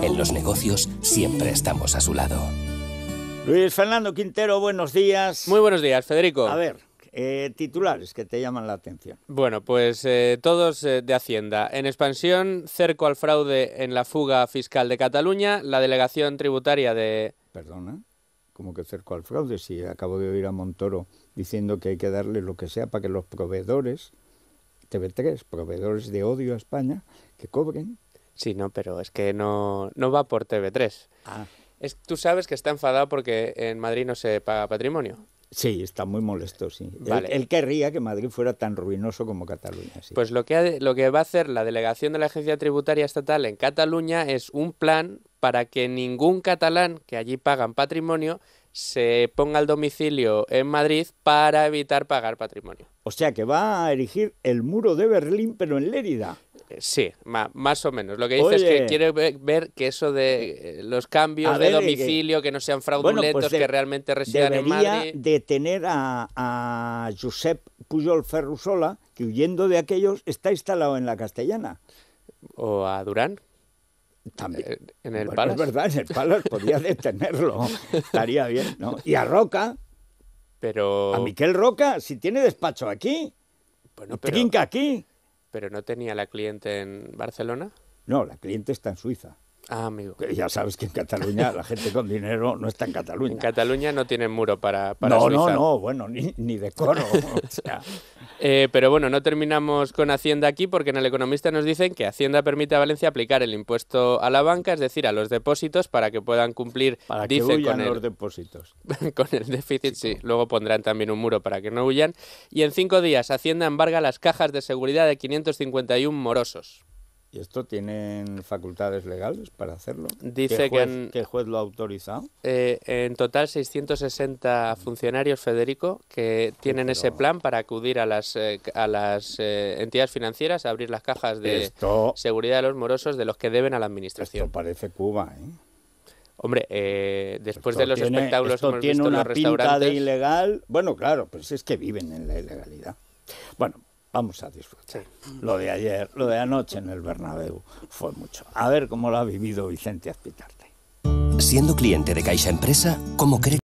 en los negocios siempre estamos a su lado. Luis Fernando Quintero, buenos días. Muy buenos días, Federico. A ver, eh, titulares que te llaman la atención. Bueno, pues eh, todos eh, de Hacienda. En expansión, cerco al fraude en la fuga fiscal de Cataluña, la delegación tributaria de... Perdona, como que cerco al fraude, si acabo de oír a Montoro diciendo que hay que darle lo que sea para que los proveedores, TV3, proveedores de odio a España, que cobren Sí, no, pero es que no, va por TV3. Ah. Es, tú sabes que está enfadado porque en Madrid no se paga patrimonio. Sí, está muy molesto, sí. Él, querría que Madrid fuera tan ruinoso como Cataluña. Pues lo que, lo que va a hacer la delegación de la Agencia Tributaria Estatal en Cataluña es un plan para que ningún catalán que allí pagan patrimonio se ponga el domicilio en Madrid para evitar pagar patrimonio. O sea que va a erigir el muro de Berlín, pero en Lérida. Eh, sí, más, más o menos. Lo que dice es que quiere ver que eso de eh, los cambios de eh, domicilio, que no sean pues fraudulentos, que realmente residan en Madrid. detener a, Josep Pujol Ferrusola, que huyendo de aquellos está instalado en la Castellana. O a Durán, también. En el palo Es verdad, en el palo podría detenerlo. Estaría bien, ¿no? Y a Roca. Pero. A Miquel Roca, si tiene despacho aquí. Bueno, Trinca aquí. ¿Pero no tenía la cliente en Barcelona? No, la cliente está en Suiza. Ah, amigo. ya sabes que en Cataluña la gente con dinero no está en Cataluña. En Cataluña no tienen muro para, para No, no, no, bueno, ni, ni de coro. o sea, Eh, pero bueno, no terminamos con Hacienda aquí porque en El Economista nos dicen que Hacienda permite a Valencia aplicar el impuesto a la banca, es decir, a los depósitos, para que puedan cumplir. Para que huyan con los depósitos. con el déficit, sí. sí. Luego pondrán también un muro para que no huyan. Y en cinco días, Hacienda embarga las cajas de seguridad de 551 morosos. ¿Y esto tienen facultades legales para hacerlo? Dice ¿Qué que el juez lo ha autorizado? Eh, en total 660 funcionarios, Federico, que tienen ese plan para acudir a las, eh, a las eh, entidades financieras a abrir las cajas de seguridad de los morosos de los que deben a la administración. Esto parece Cuba, ¿eh? Hombre, después de los espectáculos que hemos tiene visto una ilegal. Bueno, claro, pues es que viven en la ilegalidad. Bueno, vamos a disfrutar. Lo de ayer, lo de anoche en el Bernabéu fue mucho. A ver cómo lo ha vivido Vicente Azpitarte. Siendo cliente de Caixa Empresa, ¿cómo cree